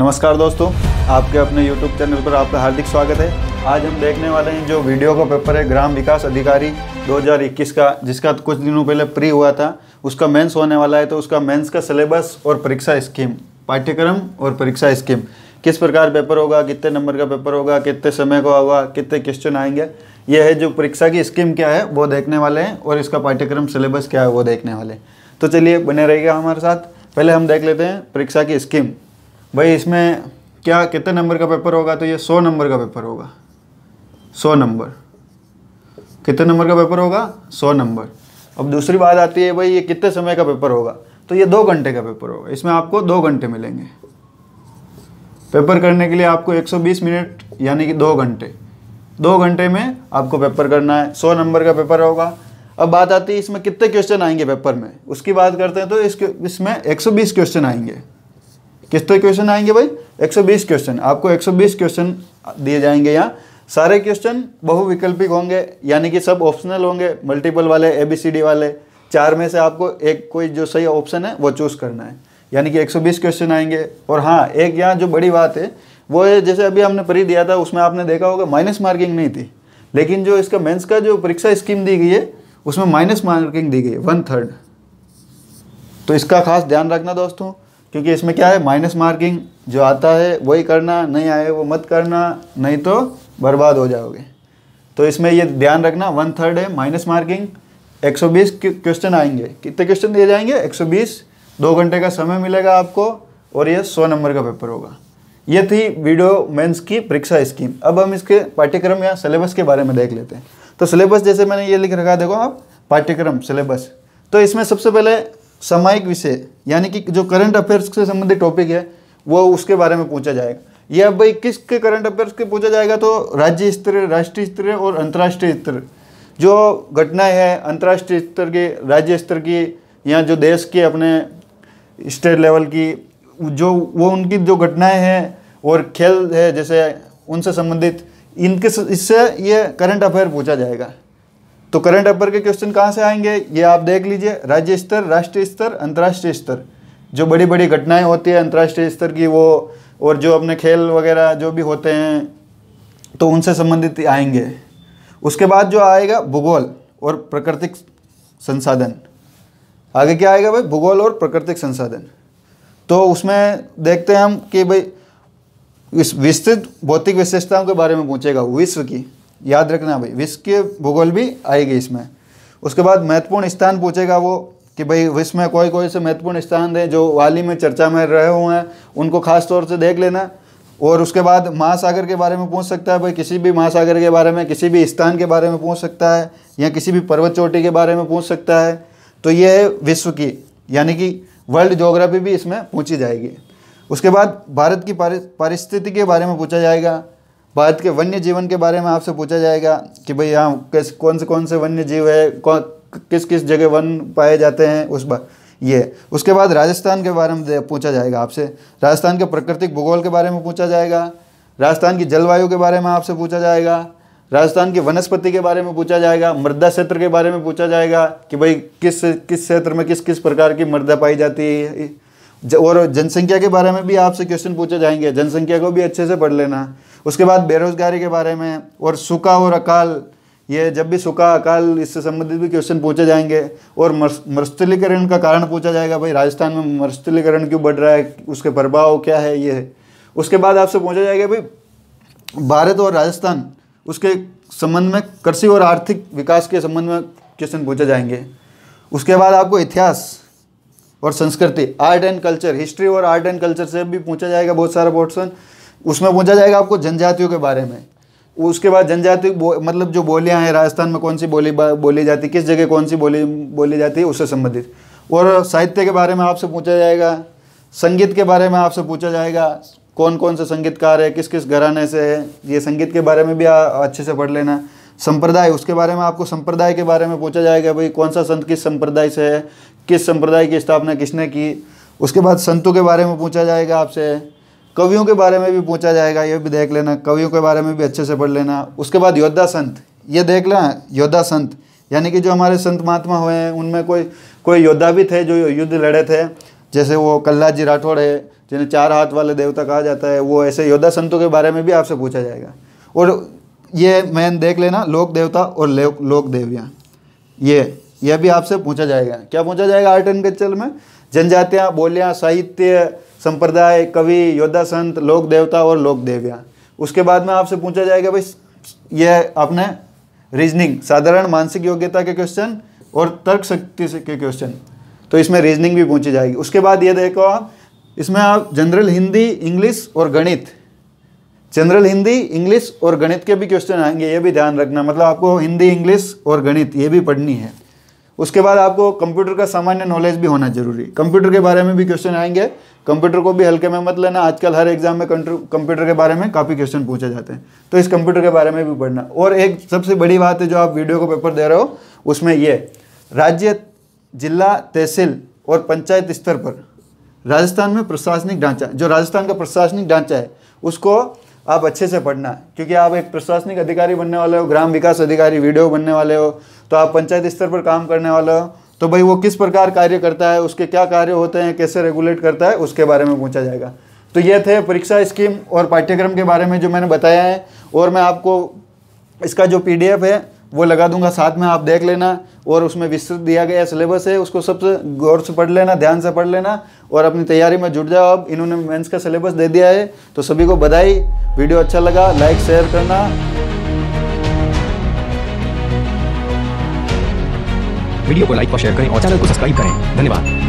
नमस्कार दोस्तों आपके अपने YouTube चैनल पर आपका हार्दिक स्वागत है आज हम देखने वाले हैं जो वीडियो का पेपर है ग्राम विकास अधिकारी 2021 का जिसका कुछ दिनों पहले प्री हुआ था उसका मेंस होने वाला है तो उसका मेंस का सिलेबस और परीक्षा स्कीम पाठ्यक्रम और परीक्षा स्कीम किस प्रकार पेपर होगा कितने नंबर का पेपर होगा कितने समय का होगा कितने क्वेश्चन आएंगे यह है जो परीक्षा की स्कीम क्या है वो देखने वाले हैं और इसका पाठ्यक्रम सिलेबस क्या है वो देखने वाले हैं तो चलिए बने रहिएगा हमारे साथ पहले हम देख लेते हैं परीक्षा की स्कीम भाई इसमें क्या कितने नंबर का पेपर होगा तो ये सौ नंबर का पेपर होगा सौ नंबर कितने नंबर का पेपर होगा सौ नंबर अब दूसरी बात आती है भाई ये कितने समय का पेपर होगा तो ये दो घंटे का पेपर होगा इसमें आपको दो घंटे मिलेंगे पेपर करने के लिए आपको 120 मिनट यानी कि दो घंटे दो घंटे में आपको पेपर करना है सौ नंबर का पेपर होगा अब बात आती है इसमें कितने क्वेश्चन आएंगे पेपर में उसकी बात करते हैं तो इसके इसमें 120 क्वेश्चन आएंगे कितने क्वेश्चन आएंगे भाई 120 क्वेश्चन आपको 120 क्वेश्चन दिए जाएंगे यहाँ सारे क्वेश्चन बहुविकल्पिक होंगे यानी कि सब ऑप्शनल होंगे मल्टीपल वाले ए बी सी डी वाले चार में से आपको एक कोई जो सही ऑप्शन है वो चूज़ करना है यानी कि 120 क्वेश्चन आएंगे और हाँ एक यहाँ जो बड़ी बात है वो है जैसे अभी हमने परी दिया था उसमें आपने देखा होगा माइनस मार्किंग नहीं थी लेकिन जो इसका मेंस का जो परीक्षा स्कीम दी गई है उसमें माइनस मार्किंग दी गई है वन थर्ड तो इसका खास ध्यान रखना दोस्तों क्योंकि इसमें क्या है माइनस मार्किंग जो आता है वही करना नहीं आए वो मत करना नहीं तो बर्बाद हो जाओगे तो इसमें ये ध्यान रखना वन थर्ड है माइनस मार्किंग 120 क्वेश्चन आएंगे कितने क्वेश्चन दिए जाएंगे 120 दो घंटे का समय मिलेगा आपको और ये 100 नंबर का पेपर होगा ये थी वीडियो मेंस की परीक्षा स्कीम अब हम इसके पाठ्यक्रम या सिलेबस के बारे में देख लेते हैं तो सिलेबस जैसे मैंने ये लिख रखा देखो आप पाठ्यक्रम सिलेबस तो इसमें सबसे पहले सामायिक विषय यानी कि जो करंट अफेयर्स से संबंधित टॉपिक है वो उसके बारे में पूछा जाएगा यह अब भाई किसके करंट अफेयर्स के पूछा जाएगा तो राज्य स्तर राष्ट्रीय स्तर और अंतर्राष्ट्रीय स्तर जो घटनाएं हैं अंतर्राष्ट्रीय स्तर की राज्य स्तर की या जो देश के अपने स्टेट लेवल की जो वो उनकी जो घटनाएं हैं और खेल है जैसे उनसे संबंधित इनके इससे ये करंट अफेयर पूछा जाएगा तो करंट अफेयर के क्वेश्चन कहाँ से आएंगे ये आप देख लीजिए राज्य स्तर राष्ट्रीय स्तर अंतर्राष्ट्रीय स्तर जो बड़ी बड़ी घटनाएं होती है अंतर्राष्ट्रीय स्तर की वो और जो अपने खेल वगैरह जो भी होते हैं तो उनसे संबंधित आएंगे उसके बाद जो आएगा भूगोल और प्राकृतिक संसाधन आगे क्या आएगा भाई भूगोल और प्राकृतिक संसाधन तो उसमें देखते हैं हम कि भाई विस्तृत भौतिक विशेषताओं के बारे में पूछेगा विश्व की याद रखना भाई विश्व के भूगोल भी आएगी इसमें उसके बाद महत्वपूर्ण स्थान पूछेगा वो कि भाई विश्व में कोई कोई से महत्वपूर्ण स्थान हैं जो वाली में चर्चा में रहे हुए हैं उनको खास तौर से देख लेना और उसके बाद महासागर के बारे में पूछ सकता है भाई किसी भी महासागर के बारे में किसी भी स्थान के बारे में पूछ सकता है या किसी भी पर्वत चोटी के बारे में पूछ सकता है तो ये है विश्व की यानी कि वर्ल्ड जोग्राफी भी इसमें पूछी जाएगी उसके बाद भारत की पारिस्थिति के बारे में पूछा जाएगा भारत के वन्य जीवन के बारे में आपसे पूछा जाएगा कि भाई यहाँ किस कौन से कौन से वन्य जीव है कौन किस किस जगह वन पाए जाते हैं उस बार ये उसके बाद राजस्थान के बारे में पूछा जाएगा आपसे राजस्थान के प्राकृतिक भूगोल के बारे में पूछा जाएगा राजस्थान की जलवायु के बारे में आपसे पूछा जाएगा राजस्थान की वनस्पति के बारे में पूछा जाएगा मृदा क्षेत्र के बारे में पूछा जाएगा कि भाई किस किस क्षेत्र में किस किस प्रकार की मृदा पाई जाती है और जनसंख्या के बारे में भी आपसे क्वेश्चन पूछे जाएंगे जनसंख्या को भी अच्छे से पढ़ लेना उसके बाद बेरोज़गारी के बारे में और सूखा और अकाल ये जब भी सूखा अकाल इससे संबंधित भी क्वेश्चन पूछे जाएंगे और मरुस्थलीकरण का कारण पूछा जाएगा भाई राजस्थान में मरुस्थलीकरण क्यों बढ़ रहा है उसके प्रभाव क्या है ये है उसके बाद आपसे पूछा जाएगा भाई भारत और राजस्थान उसके संबंध में कृषि और आर्थिक विकास के संबंध में क्वेश्चन पूछे जाएंगे उसके बाद आपको इतिहास और संस्कृति आर्ट एंड कल्चर हिस्ट्री और आर्ट एंड कल्चर से भी पूछा जाएगा बहुत सारा पोर्सन उसमें पूछा जाएगा आपको जनजातियों के बारे में उसके बाद जनजाति मतलब जो बोलियाँ हैं राजस्थान में कौन सी बोली बोली जाती किस जगह कौन सी बोली बोली जाती है उससे संबंधित और साहित्य के बारे में आपसे पूछा जाएगा संगीत के बारे में आपसे पूछा जाएगा कौन कौन से संगीतकार है किस किस घराने से है ये संगीत के बारे में भी अच्छे से पढ़ लेना संप्रदाय उसके बारे में आपको संप्रदाय के बारे में पूछा जाएगा भाई कौन सा संत किस संप्रदाय से है किस संप्रदाय की स्थापना किसने की उसके बाद संतों के बारे में पूछा जाएगा आपसे कवियों के बारे में भी पूछा जाएगा ये भी देख लेना कवियों के बारे में भी अच्छे से पढ़ लेना उसके बाद योद्धा संत ये देख लेना योद्धा संत यानी कि जो हमारे संत महात्मा हुए हैं उनमें कोई कोई योद्धा भी थे जो युद्ध लड़े थे जैसे वो कल्ला जी राठौड़ है जिन्हें चार हाथ वाले देवता कहा जाता है वो ऐसे योद्धा संतों के बारे में भी आपसे पूछा जाएगा और ये मैन देख लेना लोक देवता और लोक देवियाँ ये यह भी आपसे पूछा जाएगा क्या पूछा जाएगा आर्ट एंड कल्चर में जनजातियाँ बोलियाँ साहित्य संप्रदाय कवि योद्धा संत लोक देवता और लोक देव्या उसके बाद में आपसे पूछा जाएगा भाई यह आपने रीजनिंग साधारण मानसिक योग्यता के क्वेश्चन और तर्क शक्ति के क्वेश्चन तो इसमें रीजनिंग भी पूछी जाएगी उसके बाद ये देखो आप इसमें आप जनरल हिंदी इंग्लिश और गणित जनरल हिंदी इंग्लिश और गणित के भी क्वेश्चन आएंगे ये भी ध्यान रखना मतलब आपको हिंदी इंग्लिश और गणित ये भी पढ़नी है उसके बाद आपको कंप्यूटर का सामान्य नॉलेज भी होना जरूरी कंप्यूटर के बारे में भी क्वेश्चन आएंगे कंप्यूटर को भी हल्के में मत लेना आजकल हर एग्जाम में कंप्यूटर के बारे में काफ़ी क्वेश्चन पूछे जाते हैं तो इस कंप्यूटर के बारे में भी पढ़ना और एक सबसे बड़ी बात है जो आप वीडियो को पेपर दे रहे हो उसमें ये राज्य जिला तहसील और पंचायत स्तर पर राजस्थान में प्रशासनिक ढांचा जो राजस्थान का प्रशासनिक ढांचा है उसको आप अच्छे से पढ़ना क्योंकि आप एक प्रशासनिक अधिकारी बनने वाले हो ग्राम विकास अधिकारी वीडियो बनने वाले हो तो आप पंचायत स्तर पर काम करने वाले हो तो भाई वो किस प्रकार कार्य करता है उसके क्या कार्य होते हैं कैसे रेगुलेट करता है उसके बारे में पूछा जाएगा तो ये थे परीक्षा स्कीम और पाठ्यक्रम के बारे में जो मैंने बताया है और मैं आपको इसका जो पी है वो लगा दूंगा साथ में आप देख लेना और उसमें विस्तृत दिया गया सिलेबस है उसको सबसे गौर से पढ़ लेना ध्यान से पढ़ लेना और अपनी तैयारी में जुट जाओ अब इन्होंने मेंस का सिलेबस दे दिया है तो सभी को बधाई वीडियो अच्छा लगा लाइक शेयर करना वीडियो को लाइक और शेयर करें और चैनल को सब्सक्राइब करें धन्यवाद